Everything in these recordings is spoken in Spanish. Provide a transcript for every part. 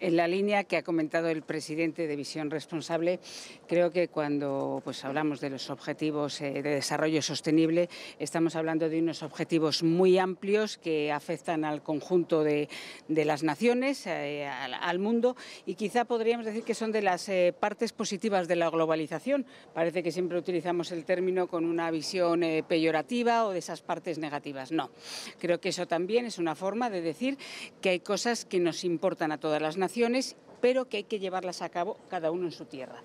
En la línea que ha comentado el presidente de Visión Responsable, creo que cuando pues, hablamos de los objetivos eh, de desarrollo sostenible, estamos hablando de unos objetivos muy amplios que afectan al conjunto de, las naciones, eh, al, mundo, y quizá podríamos decir que son de las eh, partes positivas de la globalización. Parece que siempre utilizamos el término con una visión peyorativa o de esas partes negativas. No, creo que eso también es una forma de decir que hay cosas que nos importan a todas las naciones, pero que hay que llevarlas a cabo cada uno en su tierra.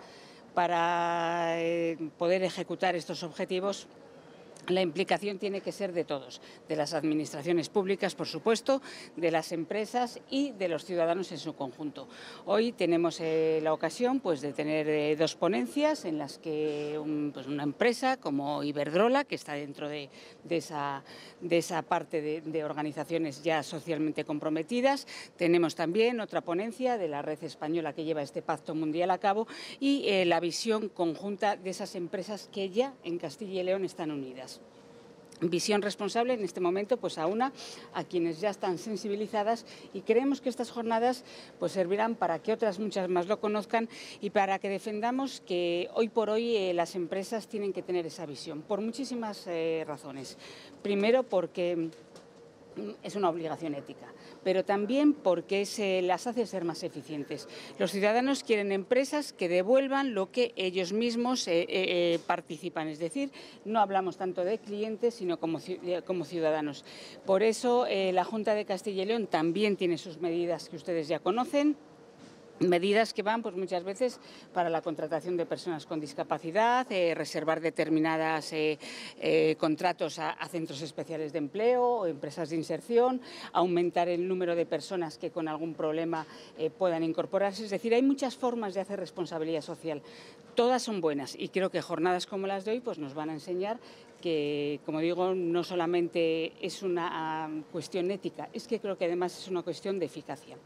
Para eh, poder ejecutar estos objetivos la implicación tiene que ser de todos, de las administraciones públicas, por supuesto, de las empresas y de los ciudadanos en su conjunto. Hoy tenemos eh, la ocasión pues, de tener eh, dos ponencias en las que pues, una empresa como Iberdrola, que está dentro de, esa, parte de, organizaciones ya socialmente comprometidas, tenemos también otra ponencia de la red española que lleva este pacto mundial a cabo y eh, la visión conjunta de esas empresas que ya en Castilla y León están unidas visión responsable en este momento pues a una a quienes ya están sensibilizadas y creemos que estas jornadas pues servirán para que otras muchas más lo conozcan y para que defendamos que hoy por hoy eh, las empresas tienen que tener esa visión por muchísimas eh, razones primero porque mm, es una obligación ética pero también porque se las hace ser más eficientes. Los ciudadanos quieren empresas que devuelvan lo que ellos mismos eh, eh, eh, participan, es decir, no hablamos tanto de clientes, sino como, ciudadanos. Por eso la Junta de Castilla y León también tiene sus medidas que ustedes ya conocen Medidas que van pues, muchas veces para la contratación de personas con discapacidad, eh, reservar determinadas eh, eh, contratos a, centros especiales de empleo o empresas de inserción, aumentar el número de personas que con algún problema puedan incorporarse. Es decir, hay muchas formas de hacer responsabilidad social. Todas son buenas y creo que jornadas como las de hoy pues, nos van a enseñar que, como digo, no solamente es una ah, cuestión ética, es que creo que además es una cuestión de eficacia.